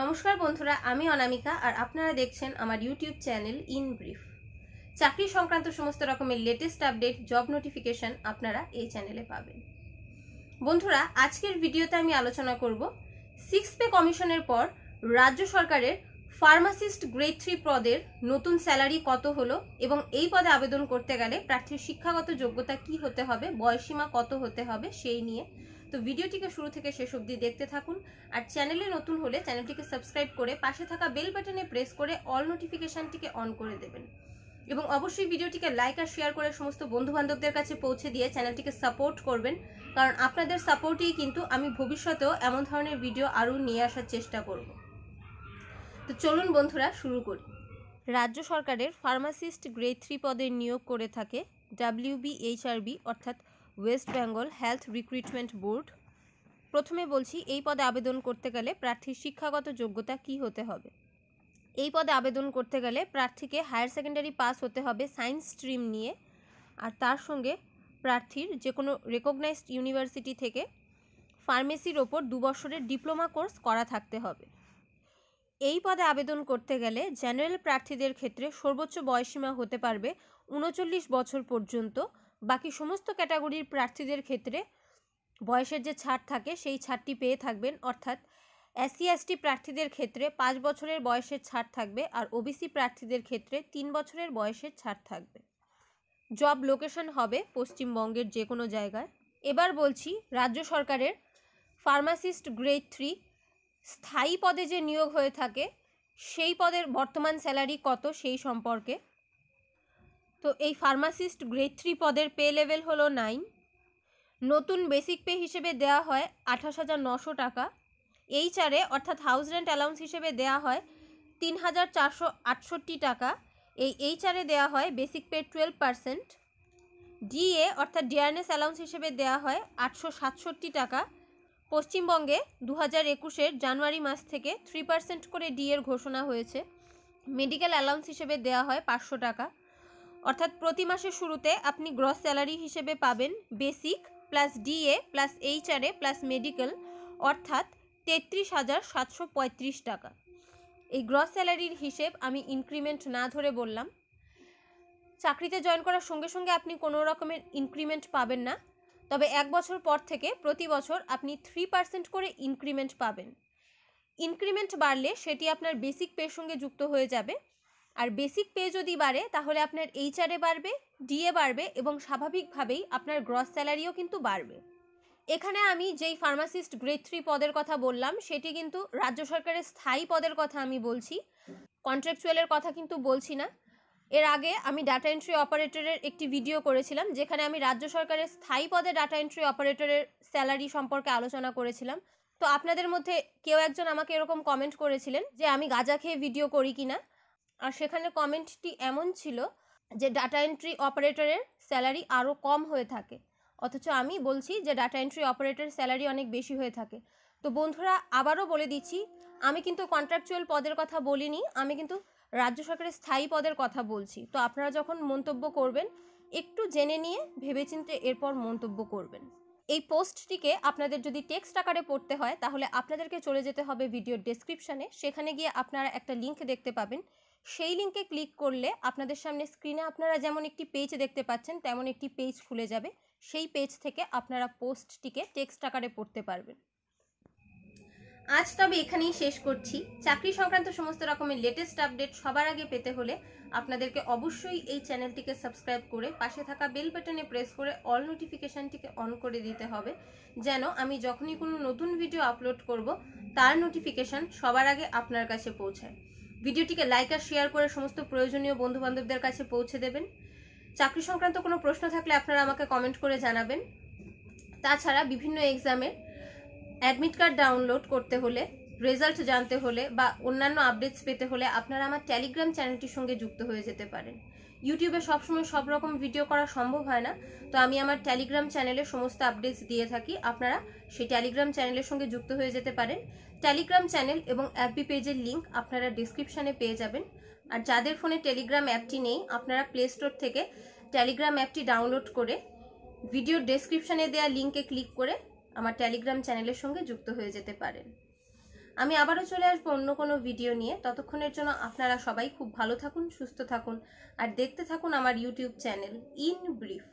নমস্কার বন্ধুরা আমি অনামিকা আর আপনারা দেখছেন আমার ইউটিউব চ্যানেল ইন ব্রিফ চাকরি সংক্রান্ত সমস্ত রকমের লেটেস্ট আপডেট জব নোটিফিকেশন আপনারা এই চ্যানেলে পাবেন বন্ধুরা আজকের ভিডিওতে আমি আলোচনা করব সিক্স পে কমিশনের পর রাজ্য সরকারের ফার্মাসিস্ট গ্রেড থ্রি পদের নতুন স্যালারি কত হলো এবং এই পদে আবেদন করতে গেলে প্রার্থীর শিক্ষাগত যোগ্যতা কি হতে হবে বয়সীমা কত হতে হবে সেই নিয়ে তো ভিডিওটিকে শুরু থেকে শেষ অবধি দেখতে থাকুন আর চ্যানেলে নতুন হলে চ্যানেলটিকে সাবস্ক্রাইব করে পাশে থাকা বেল বাটনে প্রেস করে অল নোটিফিকেশানটিকে অন করে দেবেন এবং অবশ্যই ভিডিওটিকে লাইক আর শেয়ার করে সমস্ত বন্ধুবান্ধবদের কাছে পৌঁছে দিয়ে চ্যানেলটিকে সাপোর্ট করবেন কারণ আপনাদের সাপোর্টেই কিন্তু আমি ভবিষ্যতেও এমন ধরনের ভিডিও আরও নিয়ে আসার চেষ্টা করব তো চলুন বন্ধুরা শুরু করি রাজ্য সরকারের ফার্মাসিস্ট গ্রেড থ্রি পদে নিয়োগ করে থাকে ডাব্লিউবিএইচআরবি অর্থাৎ West Bengal health recruitment board প্রথমে বলছি এই পদে আবেদন করতে গেলে প্রার্থীর শিক্ষাগত যোগ্যতা কি হতে হবে এই পদে আবেদন করতে গেলে প্রার্থীকে হায়ার সেকেন্ডারি পাস হতে হবে সায়েন্স স্ট্রিম নিয়ে আর তার সঙ্গে প্রার্থীর যে কোনো রেকগনাইজড ইউনিভার্সিটি থেকে ফার্মেসির ওপর দু বছরের ডিপ্লোমা কোর্স করা থাকতে হবে এই পদে আবেদন করতে গেলে জেনারেল প্রার্থীদের ক্ষেত্রে সর্বোচ্চ বয়সীমা হতে পারবে উনচল্লিশ বছর পর্যন্ত বাকি সমস্ত ক্যাটাগরির প্রার্থীদের ক্ষেত্রে বয়সের যে ছাড় থাকে সেই ছাড়টি পেয়ে থাকবেন অর্থাৎ এসসি এসটি প্রার্থীদের ক্ষেত্রে পাঁচ বছরের বয়সের ছাড় থাকবে আর ওবিসি প্রার্থীদের ক্ষেত্রে তিন বছরের বয়সের ছাড় থাকবে জব লোকেশন হবে পশ্চিমবঙ্গের যে কোনো জায়গায় এবার বলছি রাজ্য সরকারের ফার্মাসিস্ট গ্রেড থ্রি স্থায়ী পদে যে নিয়োগ হয়ে থাকে সেই পদের বর্তমান স্যালারি কত সেই সম্পর্কে তো এই ফার্মাসিস্ট গ্রেড থ্রি পদের পে লেভেল হলো নাইন নতুন বেসিক পে হিসেবে দেয়া হয় আঠাশ হাজার নশো টাকা এইচআরে অর্থাৎ হাউস রেন্ট অ্যালাউন্স হিসেবে দেয়া হয় তিন হাজার চারশো আটষট্টি টাকা এই এইচআরে দেওয়া হয় basic pay twelve percent DA অর্থাৎ ডিয়ারনেস অ্যালাউন্স হিসেবে দেয়া হয় আটশো সাতষট্টি টাকা পশ্চিমবঙ্গে দু হাজার একুশের জানুয়ারি মাস থেকে থ্রি পার্সেন্ট করে ডিএর ঘোষণা হয়েছে মেডিকেল অ্যালাউন্স হিসেবে দেয়া হয় পাঁচশো টাকা অর্থাৎ প্রতি মাসের শুরুতে আপনি গ্রস স্যালারি হিসেবে পাবেন basic plus DA plus HRA plus medical অর্থাৎ তেত্রিশ হাজার সাতশো পঁয়ত্রিশ টাকা এই গ্রস স্যালারির হিসেব আমি ইনক্রিমেন্ট না ধরে বললাম চাকরিতে জয়েন করার সঙ্গে সঙ্গে আপনি কোনো রকমের ইনক্রিমেন্ট পাবেন না তবে এক বছর পর থেকে প্রতি বছর আপনি থ্রি পার্সেন্ট করে ইনক্রিমেন্ট পাবেন ইনক্রিমেন্ট বাড়লে সেটি আপনার বেসিক পের সঙ্গে যুক্ত হয়ে যাবে আর বেসিক পে যদি বাড়ে তাহলে আপনার এইচআরে বাড়বে ডিএ বাড়বে এবং স্বাভাবিকভাবেই আপনার গ্রস স্যালারিও কিন্তু বাড়বে এখানে আমি যেই ফার্মাসিস্ট গ্রেড থ্রি পদের কথা বললাম সেটি কিন্তু রাজ্য সরকারের স্থায়ী পদের কথা আমি বলছি কন্ট্রাকচুয়ালের কথা কিন্তু বলছি না এর আগে আমি ডাটা এন্ট্রি অপারেটরের একটি ভিডিও করেছিলাম যেখানে আমি রাজ্য সরকারের স্থায়ী পদে ডাটা এন্ট্রি অপারেটরের স্যালারি সম্পর্কে আলোচনা করেছিলাম তো আপনাদের মধ্যে কেউ একজন আমাকে এরকম কমেন্ট করেছিলেন যে আমি গাজা খেয়ে ভিডিও করি কি না আর সেখানে কমেন্টটি এমন ছিল যে ডাটা এন্ট্রি অপারেটরের স্যালারি আরও কম হয়ে থাকে অথচ আমি বলছি যে ডাটা এন্ট্রি অপারেটর স্যালারি অনেক বেশি হয়ে থাকে তো বন্ধুরা আবারও বলে দিচ্ছি আমি কিন্তু কন্ট্রাকচুয়াল পদের কথা বলিনি আমি কিন্তু রাজ্য সরকারের স্থায়ী পদের কথা বলছি তো আপনারা যখন মন্তব্য করবেন একটু জেনে নিয়ে ভেবেচিন্তে এরপর মন্তব্য করবেন এই পোস্টটিকে আপনাদের যদি টেক্সট আকারে পড়তে হয় তাহলে আপনাদেরকে চলে যেতে হবে ভিডিওর ডেসক্রিপশানে সেখানে গিয়ে আপনারা একটা লিঙ্ক দেখতে পাবেন সেই লিঙ্কে ক্লিক করলে আপনাদের সামনে স্ক্রিনে আপনারা যেমন একটি পেজ দেখতে পাচ্ছেন তেমন একটি পেজ খুলে যাবে সেই পেজ থেকে আপনারা পোস্টটিকে টেক্সট আকারে পড়তে পারবেন আজ তবে এখানেই শেষ করছি চাকরি সংক্রান্ত সমস্ত রকমের লেটেস্ট আপডেট সবার আগে পেতে হলে আপনাদেরকে অবশ্যই এই চ্যানেলটিকে সাবস্ক্রাইব করে পাশে থাকা বেল বাটনে প্রেস করে অল নোটিফিকেশানটিকে অন করে দিতে হবে যেন আমি যখনই কোনো নতুন ভিডিও আপলোড করব তার নোটিফিকেশান সবার আগে আপনার কাছে পৌঁছায় ভিডিওটিকে লাইক আর শেয়ার করে সমস্ত প্রয়োজনীয় বন্ধু বান্ধবদের কাছে পৌঁছে দেবেন চাকরি সংক্রান্ত কোনো প্রশ্ন থাকলে আপনারা আমাকে কমেন্ট করে জানাবেন তাছাড়া বিভিন্ন এক্সামের অ্যাডমিট কার্ড ডাউনলোড করতে হলে রেজাল্ট জানতে হলে বা অন্যান্য আপডেটস পেতে হলে আপনারা আমার টেলিগ্রাম চ্যানেলটির সঙ্গে যুক্ত হয়ে যেতে পারেন ইউটিউবে সবসময় সব রকম ভিডিও করা সম্ভব হয় না তো আমি আমার টেলিগ্রাম চ্যানেলে সমস্ত আপডেটস দিয়ে থাকি আপনারা সেই টেলিগ্রাম চ্যানেলের সঙ্গে যুক্ত হয়ে যেতে পারেন টেলিগ্রাম চ্যানেল এবং অ্যাপবি পেজের লিঙ্ক আপনারা ডিসক্রিপশানে পেয়ে যাবেন আর যাদের ফোনে টেলিগ্রাম অ্যাপটি নেই আপনারা প্লে স্টোর থেকে টেলিগ্রাম অ্যাপটি ডাউনলোড করে ভিডিও ডেসক্রিপশানে দেওয়া লিঙ্কে ক্লিক করে আমার টেলিগ্রাম চ্যানেলের সঙ্গে যুক্ত হয়ে যেতে পারেন আমি আবারও চলে আসবো অন্য কোনো ভিডিও নিয়ে ততক্ষণের জন্য আপনারা সবাই খুব ভালো থাকুন সুস্থ থাকুন আর দেখতে থাকুন আমার ইউটিউব চ্যানেল ইন ব্রিফ